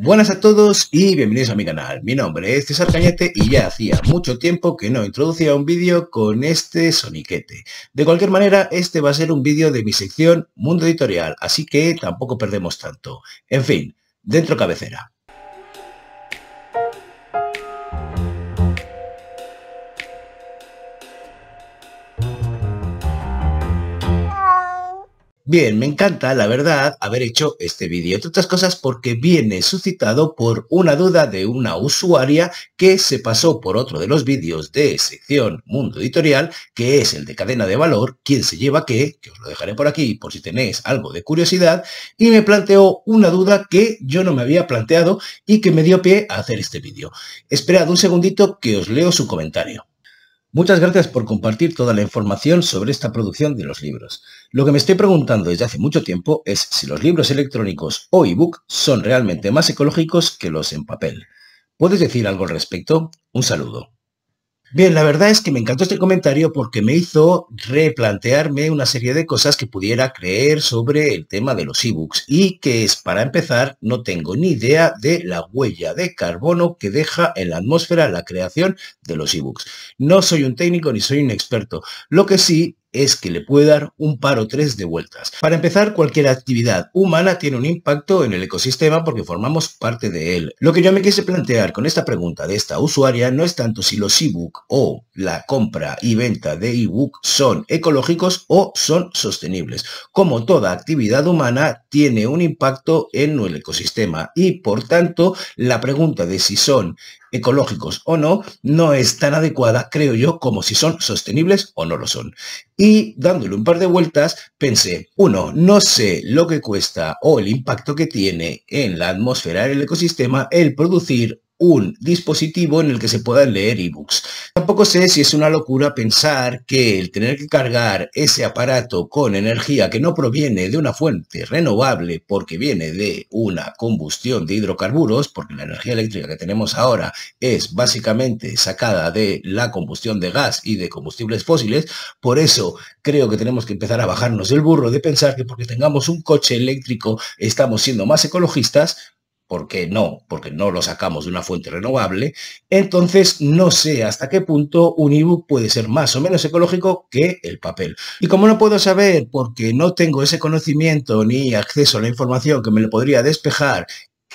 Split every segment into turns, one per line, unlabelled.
Buenas a todos y bienvenidos a mi canal. Mi nombre es César Cañete y ya hacía mucho tiempo que no introducía un vídeo con este soniquete. De cualquier manera, este va a ser un vídeo de mi sección Mundo Editorial, así que tampoco perdemos tanto. En fin, dentro cabecera. Bien, me encanta, la verdad, haber hecho este vídeo, entre otras cosas porque viene suscitado por una duda de una usuaria que se pasó por otro de los vídeos de sección Mundo Editorial, que es el de cadena de valor, quién se lleva qué, que os lo dejaré por aquí por si tenéis algo de curiosidad, y me planteó una duda que yo no me había planteado y que me dio pie a hacer este vídeo. Esperad un segundito que os leo su comentario. Muchas gracias por compartir toda la información sobre esta producción de los libros. Lo que me estoy preguntando desde hace mucho tiempo es si los libros electrónicos o e-book son realmente más ecológicos que los en papel. ¿Puedes decir algo al respecto? Un saludo. Bien, la verdad es que me encantó este comentario porque me hizo replantearme una serie de cosas que pudiera creer sobre el tema de los ebooks y que es, para empezar, no tengo ni idea de la huella de carbono que deja en la atmósfera la creación de los ebooks. No soy un técnico ni soy un experto. Lo que sí es que le puede dar un par o tres de vueltas. Para empezar, cualquier actividad humana tiene un impacto en el ecosistema porque formamos parte de él. Lo que yo me quise plantear con esta pregunta de esta usuaria no es tanto si los e-book o la compra y venta de e-book son ecológicos o son sostenibles. Como toda actividad humana tiene un impacto en el ecosistema y por tanto la pregunta de si son ecológicos o no, no es tan adecuada, creo yo, como si son sostenibles o no lo son. Y dándole un par de vueltas, pensé, uno, no sé lo que cuesta o el impacto que tiene en la atmósfera, en el ecosistema, el producir un dispositivo en el que se puedan leer ebooks. Tampoco sé si es una locura pensar que el tener que cargar ese aparato con energía que no proviene de una fuente renovable porque viene de una combustión de hidrocarburos, porque la energía eléctrica que tenemos ahora es básicamente sacada de la combustión de gas y de combustibles fósiles, por eso creo que tenemos que empezar a bajarnos del burro de pensar que porque tengamos un coche eléctrico estamos siendo más ecologistas, ¿Por qué no? Porque no lo sacamos de una fuente renovable. Entonces, no sé hasta qué punto un ebook puede ser más o menos ecológico que el papel. Y como no puedo saber porque no tengo ese conocimiento ni acceso a la información que me lo podría despejar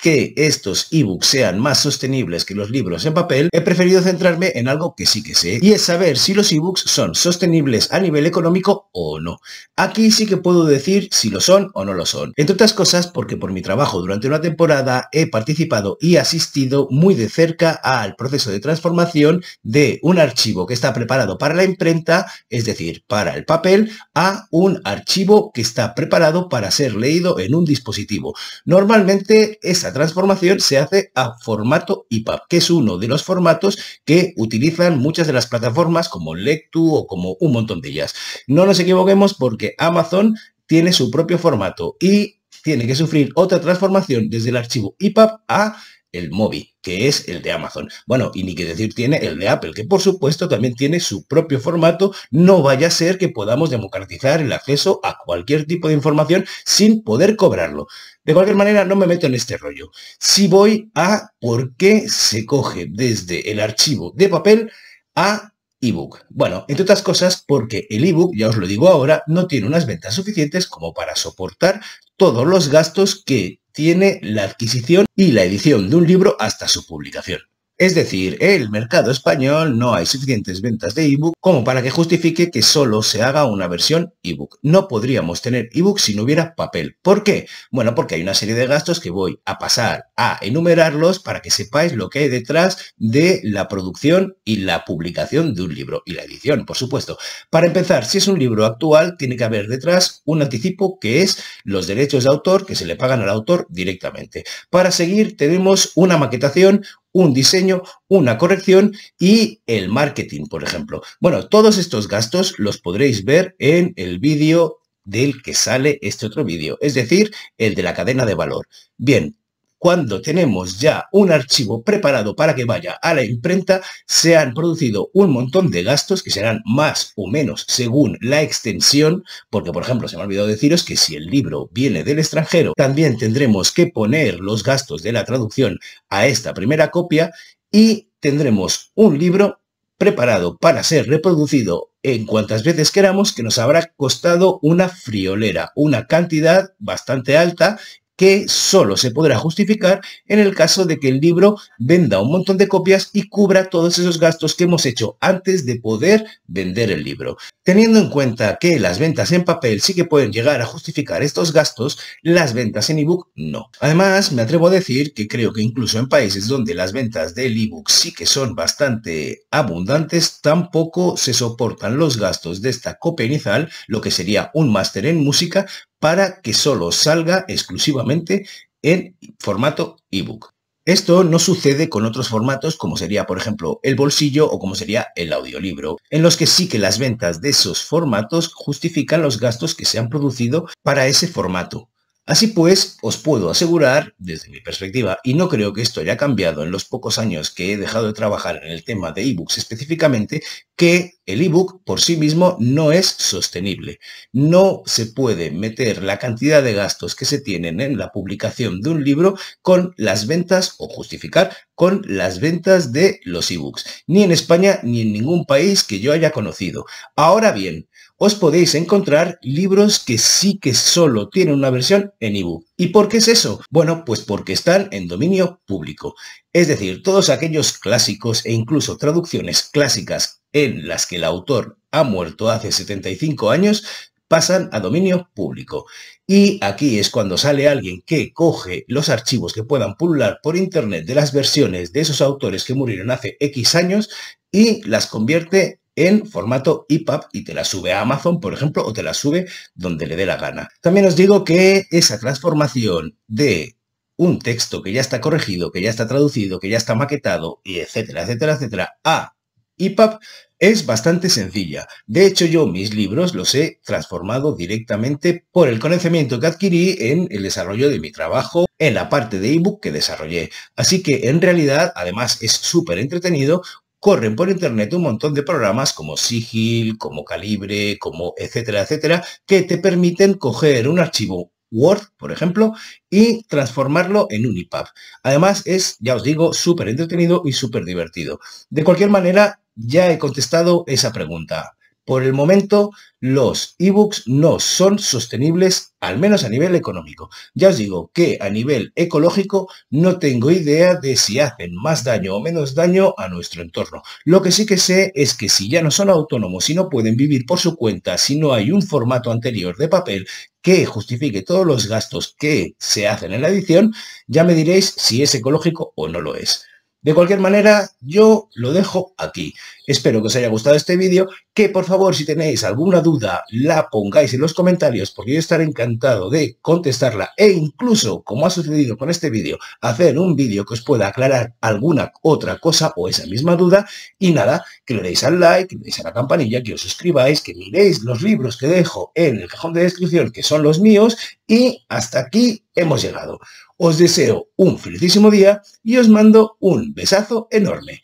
que estos ebooks sean más sostenibles que los libros en papel, he preferido centrarme en algo que sí que sé, y es saber si los ebooks son sostenibles a nivel económico o no. Aquí sí que puedo decir si lo son o no lo son. Entre otras cosas porque por mi trabajo durante una temporada he participado y asistido muy de cerca al proceso de transformación de un archivo que está preparado para la imprenta, es decir, para el papel, a un archivo que está preparado para ser leído en un dispositivo. Normalmente esa transformación se hace a formato EPUB, que es uno de los formatos que utilizan muchas de las plataformas como Lectu o como un montón de ellas. No nos equivoquemos porque Amazon tiene su propio formato y tiene que sufrir otra transformación desde el archivo EPUB a el móvil que es el de Amazon. Bueno, y ni que decir tiene el de Apple, que por supuesto también tiene su propio formato. No vaya a ser que podamos democratizar el acceso a cualquier tipo de información sin poder cobrarlo. De cualquier manera, no me meto en este rollo. Si voy a por qué se coge desde el archivo de papel a ebook. Bueno, entre otras cosas porque el ebook, ya os lo digo ahora, no tiene unas ventas suficientes como para soportar todos los gastos que tiene la adquisición y la edición de un libro hasta su publicación. Es decir, el mercado español no hay suficientes ventas de ebook como para que justifique que solo se haga una versión ebook. No podríamos tener ebook si no hubiera papel. ¿Por qué? Bueno, porque hay una serie de gastos que voy a pasar a enumerarlos para que sepáis lo que hay detrás de la producción y la publicación de un libro y la edición, por supuesto. Para empezar, si es un libro actual, tiene que haber detrás un anticipo que es los derechos de autor que se le pagan al autor directamente. Para seguir, tenemos una maquetación, un diseño, una corrección y el marketing, por ejemplo. Bueno, todos estos gastos los podréis ver en el vídeo del que sale este otro vídeo, es decir, el de la cadena de valor. Bien, cuando tenemos ya un archivo preparado para que vaya a la imprenta, se han producido un montón de gastos que serán más o menos según la extensión, porque por ejemplo se me ha olvidado deciros que si el libro viene del extranjero, también tendremos que poner los gastos de la traducción a esta primera copia y tendremos un libro preparado para ser reproducido en cuantas veces queramos que nos habrá costado una friolera, una cantidad bastante alta que solo se podrá justificar en el caso de que el libro venda un montón de copias y cubra todos esos gastos que hemos hecho antes de poder vender el libro. Teniendo en cuenta que las ventas en papel sí que pueden llegar a justificar estos gastos, las ventas en ebook no. Además, me atrevo a decir que creo que incluso en países donde las ventas del ebook sí que son bastante abundantes, tampoco se soportan los gastos de esta copia inicial, lo que sería un máster en música, para que solo salga exclusivamente en formato ebook. Esto no sucede con otros formatos como sería, por ejemplo, el bolsillo o como sería el audiolibro, en los que sí que las ventas de esos formatos justifican los gastos que se han producido para ese formato. Así pues, os puedo asegurar, desde mi perspectiva, y no creo que esto haya cambiado en los pocos años que he dejado de trabajar en el tema de ebooks específicamente, que el ebook por sí mismo no es sostenible. No se puede meter la cantidad de gastos que se tienen en la publicación de un libro con las ventas, o justificar, con las ventas de los ebooks, ni en España ni en ningún país que yo haya conocido. Ahora bien, os podéis encontrar libros que sí que solo tienen una versión en ebook. ¿Y por qué es eso? Bueno, pues porque están en dominio público. Es decir, todos aquellos clásicos e incluso traducciones clásicas en las que el autor ha muerto hace 75 años pasan a dominio público. Y aquí es cuando sale alguien que coge los archivos que puedan pulular por internet de las versiones de esos autores que murieron hace X años y las convierte en formato EPUB y te la sube a Amazon, por ejemplo, o te la sube donde le dé la gana. También os digo que esa transformación de un texto que ya está corregido, que ya está traducido, que ya está maquetado, y etcétera, etcétera, etcétera, a EPUB es bastante sencilla. De hecho, yo mis libros los he transformado directamente por el conocimiento que adquirí en el desarrollo de mi trabajo, en la parte de ebook que desarrollé. Así que en realidad, además es súper entretenido, corren por internet un montón de programas como Sigil, como Calibre, como etcétera, etcétera, que te permiten coger un archivo Word, por ejemplo, y transformarlo en un EPUB. Además, es, ya os digo, súper entretenido y súper divertido. De cualquier manera, ya he contestado esa pregunta. Por el momento, los ebooks no son sostenibles, al menos a nivel económico. Ya os digo que a nivel ecológico no tengo idea de si hacen más daño o menos daño a nuestro entorno. Lo que sí que sé es que si ya no son autónomos y no pueden vivir por su cuenta, si no hay un formato anterior de papel que justifique todos los gastos que se hacen en la edición, ya me diréis si es ecológico o no lo es. De cualquier manera, yo lo dejo aquí. Espero que os haya gustado este vídeo, que por favor si tenéis alguna duda la pongáis en los comentarios porque yo estaré encantado de contestarla e incluso, como ha sucedido con este vídeo, hacer un vídeo que os pueda aclarar alguna otra cosa o esa misma duda y nada, que le deis al like, que le deis a la campanilla, que os suscribáis, que miréis los libros que dejo en el cajón de descripción que son los míos y hasta aquí hemos llegado. Os deseo un felicísimo día y os mando un besazo enorme.